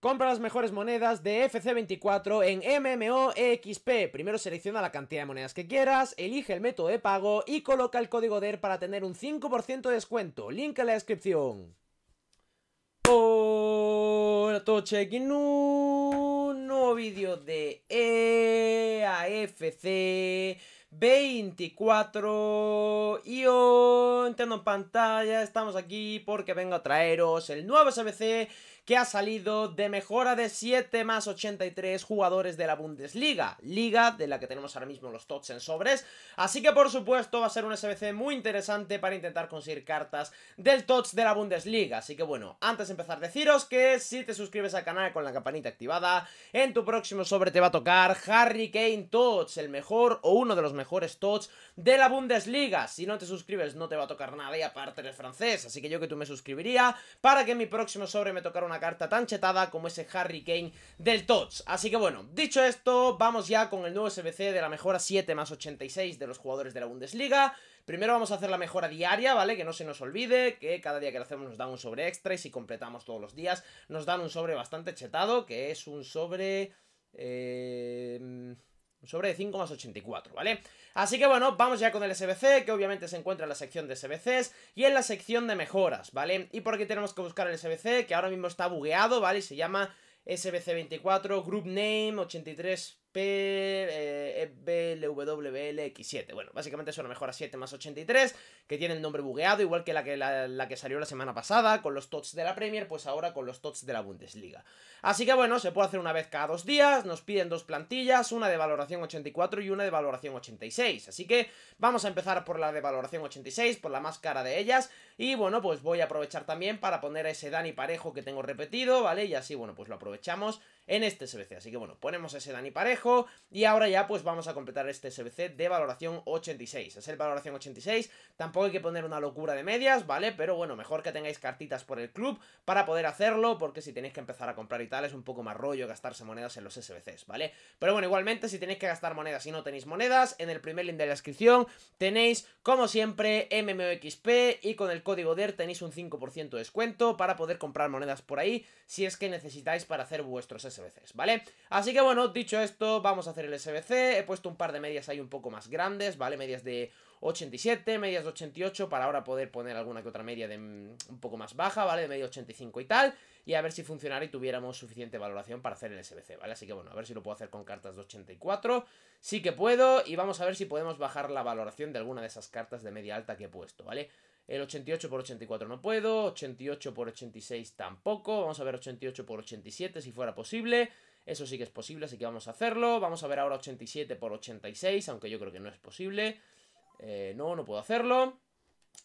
Compra las mejores monedas de FC24 en MMOXP. Primero selecciona la cantidad de monedas que quieras, elige el método de pago y coloca el código DER para tener un 5% de descuento. Link en la descripción. Hola, todo check Un nuevo vídeo de EAFC. 24 y hoy, entiendo en pantalla, estamos aquí porque vengo a traeros el nuevo SBC que ha salido de mejora de 7 más 83 jugadores de la Bundesliga, liga de la que tenemos ahora mismo los tots en sobres, así que por supuesto va a ser un SBC muy interesante para intentar conseguir cartas del tots de la Bundesliga, así que bueno, antes de empezar deciros que si te suscribes al canal con la campanita activada, en tu próximo sobre te va a tocar Harry Kane Tots, el mejor o uno de los mejores tots de la Bundesliga, si no te suscribes no te va a tocar nada y aparte del francés, así que yo que tú me suscribiría para que en mi próximo sobre me tocara una carta tan chetada como ese Harry Kane del Tots. Así que bueno, dicho esto, vamos ya con el nuevo SBC de la mejora 7 más 86 de los jugadores de la Bundesliga. Primero vamos a hacer la mejora diaria, ¿vale? Que no se nos olvide que cada día que lo hacemos nos dan un sobre extra y si completamos todos los días nos dan un sobre bastante chetado, que es un sobre... Eh sobre 5 más 84, ¿vale? Así que bueno, vamos ya con el SBC, que obviamente se encuentra en la sección de SBCs y en la sección de mejoras, ¿vale? Y por aquí tenemos que buscar el SBC, que ahora mismo está bugueado, ¿vale? se llama SBC24, Group Name, 83P, BLWLX7. Bueno, básicamente es una mejora 7 más 83, que tiene el nombre bugueado, igual que la que, la, la que salió la semana pasada, con los TOTS de la Premier, pues ahora con los TOTS de la Bundesliga. Así que bueno, se puede hacer una vez cada dos días, nos piden dos plantillas, una de valoración 84 y una de valoración 86. Así que vamos a empezar por la de valoración 86, por la más cara de ellas, y bueno, pues voy a aprovechar también para poner a ese Dani Parejo que tengo repetido, ¿vale? Y así, bueno, pues lo aprovechamos en este SBC. Así que bueno, ponemos ese Dani Parejo y ahora ya pues vamos a completar este SBC de valoración 86. Es el valoración 86, tampoco hay que poner una locura de medias, ¿vale? Pero bueno, mejor que tengáis cartitas por el club para poder hacerlo, porque si tenéis que empezar a comprar y tal es un poco más rollo gastarse monedas en los SBCs, ¿vale? Pero bueno, igualmente si tenéis que gastar monedas y no tenéis monedas, en el primer link de la descripción tenéis, como siempre, MMOXP y con el código DER tenéis un 5% de descuento para poder comprar monedas por ahí si es que necesitáis para hacer vuestros SBCs veces, ¿vale? Así que bueno, dicho esto, vamos a hacer el SBC, he puesto un par de medias ahí un poco más grandes, ¿vale? Medias de 87, medias de 88 para ahora poder poner alguna que otra media de un poco más baja, ¿vale? De media 85 y tal, y a ver si funcionara y tuviéramos suficiente valoración para hacer el SBC, ¿vale? Así que bueno, a ver si lo puedo hacer con cartas de 84, sí que puedo, y vamos a ver si podemos bajar la valoración de alguna de esas cartas de media alta que he puesto, ¿vale? El 88 por 84 no puedo, 88 por 86 tampoco, vamos a ver 88 por 87 si fuera posible, eso sí que es posible, así que vamos a hacerlo, vamos a ver ahora 87 por 86, aunque yo creo que no es posible, eh, no, no puedo hacerlo.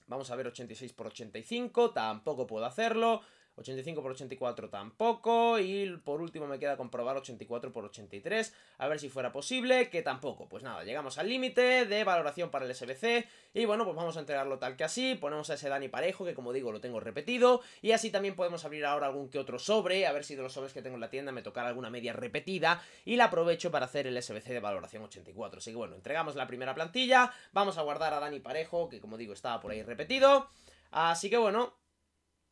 Vamos a ver 86 por 85, tampoco puedo hacerlo. 85 por 84 tampoco. Y por último me queda comprobar 84 por 83. A ver si fuera posible, que tampoco. Pues nada, llegamos al límite de valoración para el SBC. Y bueno, pues vamos a entregarlo tal que así. Ponemos a ese Dani Parejo, que como digo, lo tengo repetido. Y así también podemos abrir ahora algún que otro sobre. A ver si de los sobres que tengo en la tienda me tocará alguna media repetida. Y la aprovecho para hacer el SBC de valoración 84. Así que bueno, entregamos la primera plantilla. Vamos a guardar a Dani Parejo, que como digo, estaba por ahí repetido. Así que bueno,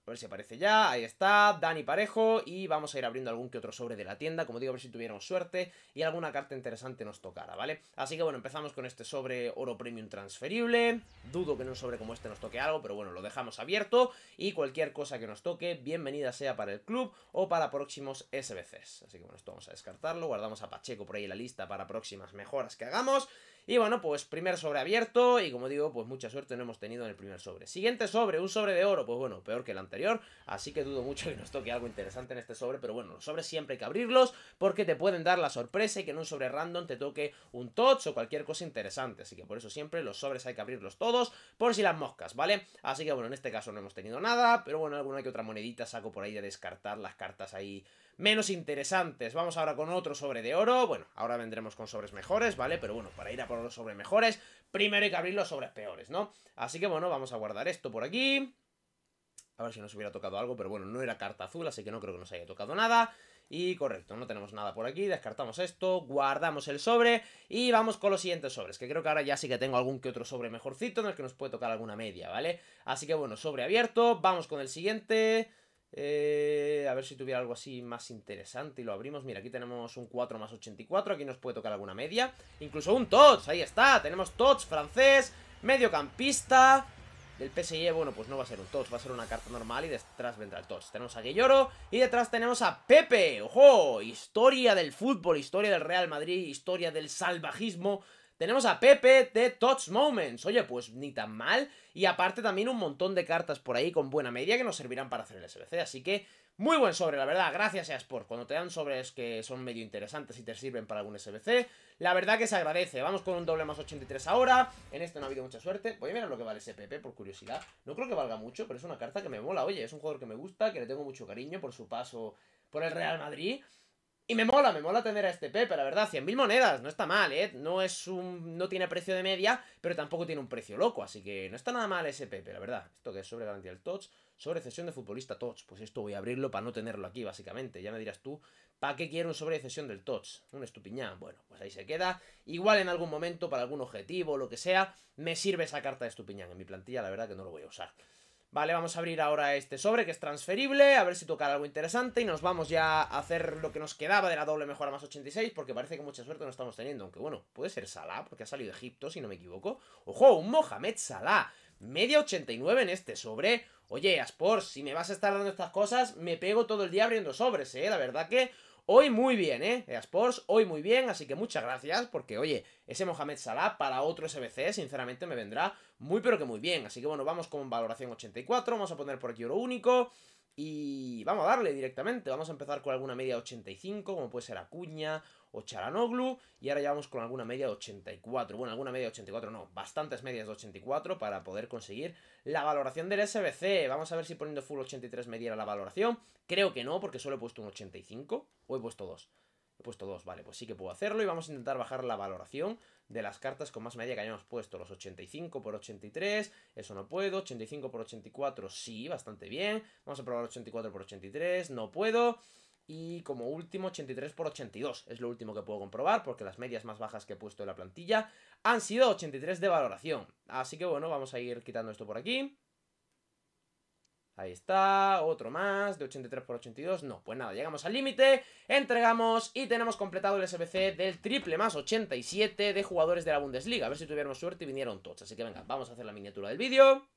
a ver si aparece ya, ahí está, Dani Parejo y vamos a ir abriendo algún que otro sobre de la tienda, como digo, a ver si tuviéramos suerte y alguna carta interesante nos tocara, ¿vale? Así que bueno, empezamos con este sobre oro premium transferible, dudo que en un sobre como este nos toque algo, pero bueno, lo dejamos abierto y cualquier cosa que nos toque, bienvenida sea para el club o para próximos SBCs. Así que bueno, esto vamos a descartarlo, guardamos a Pacheco por ahí en la lista para próximas mejoras que hagamos y bueno, pues primer sobre abierto y como digo, pues mucha suerte no hemos tenido en el primer sobre. Siguiente sobre, un sobre de oro, pues bueno, peor que el anterior, así que dudo mucho que nos toque algo interesante en este sobre, pero bueno, los sobres siempre hay que abrirlos porque te pueden dar la sorpresa y que en un sobre random te toque un touch o cualquier cosa interesante, así que por eso siempre los sobres hay que abrirlos todos por si las moscas, ¿vale? Así que bueno, en este caso no hemos tenido nada, pero bueno, alguna que otra monedita saco por ahí de descartar las cartas ahí menos interesantes. Vamos ahora con otro sobre de oro, bueno, ahora vendremos con sobres mejores, ¿vale? Pero bueno, para ir a los sobres mejores. Primero hay que abrir los sobres peores, ¿no? Así que bueno, vamos a guardar esto por aquí. A ver si nos hubiera tocado algo, pero bueno, no era carta azul, así que no creo que nos haya tocado nada. Y correcto, no tenemos nada por aquí, descartamos esto, guardamos el sobre y vamos con los siguientes sobres, que creo que ahora ya sí que tengo algún que otro sobre mejorcito en el que nos puede tocar alguna media, ¿vale? Así que bueno, sobre abierto, vamos con el siguiente... Eh, a ver si tuviera algo así más interesante y lo abrimos. Mira, aquí tenemos un 4 más 84. Aquí nos puede tocar alguna media. Incluso un Tots, ahí está. Tenemos Tots francés, mediocampista. Del PSG, e, bueno, pues no va a ser un Tots, va a ser una carta normal y detrás vendrá el Tots. Tenemos a Guilloro y detrás tenemos a Pepe. ¡Ojo! Historia del fútbol, historia del Real Madrid, historia del salvajismo tenemos a Pepe de Touch Moments. Oye, pues ni tan mal. Y aparte también un montón de cartas por ahí con buena media que nos servirán para hacer el SBC. Así que muy buen sobre, la verdad. Gracias a Sport. Cuando te dan sobres que son medio interesantes y te sirven para algún SBC, la verdad que se agradece. Vamos con un doble más 83 ahora. En este no ha habido mucha suerte. Voy a mirar lo que vale ese Pepe, por curiosidad. No creo que valga mucho, pero es una carta que me mola. Oye, es un jugador que me gusta, que le tengo mucho cariño por su paso por el Real Madrid. Y me mola, me mola tener a este Pepe, la verdad, 100.000 monedas, no está mal, ¿eh? No es un... no tiene precio de media, pero tampoco tiene un precio loco, así que no está nada mal ese Pepe, la verdad. Esto que es sobre garantía del Touch, sobre cesión de futbolista Touch, pues esto voy a abrirlo para no tenerlo aquí, básicamente, ya me dirás tú, ¿para qué quiero un sobre cesión del Touch? Un estupiñán, bueno, pues ahí se queda, igual en algún momento, para algún objetivo, lo que sea, me sirve esa carta de estupiñán en mi plantilla, la verdad que no lo voy a usar. Vale, vamos a abrir ahora este sobre que es transferible, a ver si toca algo interesante y nos vamos ya a hacer lo que nos quedaba de la doble mejora más 86 porque parece que mucha suerte no estamos teniendo, aunque bueno, puede ser Salah porque ha salido de Egipto si no me equivoco. ¡Ojo! Un Mohamed Salah, media 89 en este sobre. Oye, Aspor, si me vas a estar dando estas cosas, me pego todo el día abriendo sobres, ¿eh? La verdad que... Hoy muy bien, ¿eh? EA Sports, hoy muy bien, así que muchas gracias, porque oye, ese Mohamed Salah para otro SBC, sinceramente me vendrá muy pero que muy bien. Así que bueno, vamos con valoración 84, vamos a poner por aquí oro único. Y vamos a darle directamente. Vamos a empezar con alguna media de 85, como puede ser Acuña o Charanoglu. Y ahora ya vamos con alguna media de 84. Bueno, alguna media de 84 no, bastantes medias de 84 para poder conseguir la valoración del SBC. Vamos a ver si poniendo full 83 me diera la valoración. Creo que no, porque solo he puesto un 85 o he puesto dos puesto 2, vale, pues sí que puedo hacerlo y vamos a intentar bajar la valoración de las cartas con más media que hayamos puesto, los 85 por 83, eso no puedo, 85 por 84, sí, bastante bien, vamos a probar 84 por 83, no puedo, y como último 83 por 82, es lo último que puedo comprobar porque las medias más bajas que he puesto en la plantilla han sido 83 de valoración, así que bueno, vamos a ir quitando esto por aquí, Ahí está, otro más, de 83 por 82, no, pues nada, llegamos al límite, entregamos y tenemos completado el SBC del triple más 87 de jugadores de la Bundesliga, a ver si tuviéramos suerte y vinieron todos, así que venga, vamos a hacer la miniatura del vídeo.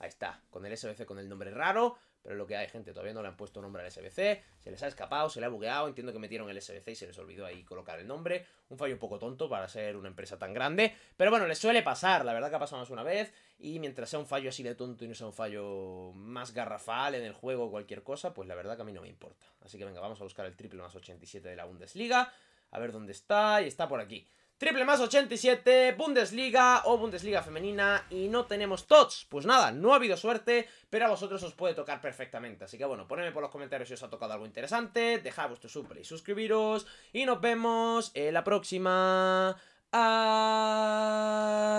Ahí está, con el SBC con el nombre raro, pero lo que hay, gente, todavía no le han puesto nombre al SBC, se les ha escapado, se le ha bugueado, entiendo que metieron el SBC y se les olvidó ahí colocar el nombre, un fallo poco tonto para ser una empresa tan grande, pero bueno, les suele pasar, la verdad que ha pasado más una vez, y mientras sea un fallo así de tonto y no sea un fallo más garrafal en el juego o cualquier cosa, pues la verdad que a mí no me importa. Así que venga, vamos a buscar el triple más 87 de la Bundesliga, a ver dónde está, y está por aquí. Triple más 87, Bundesliga o Bundesliga femenina y no tenemos tots. Pues nada, no ha habido suerte, pero a vosotros os puede tocar perfectamente. Así que bueno, ponedme por los comentarios si os ha tocado algo interesante, dejad vuestro super y suscribiros y nos vemos en la próxima.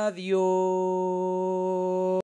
Adiós.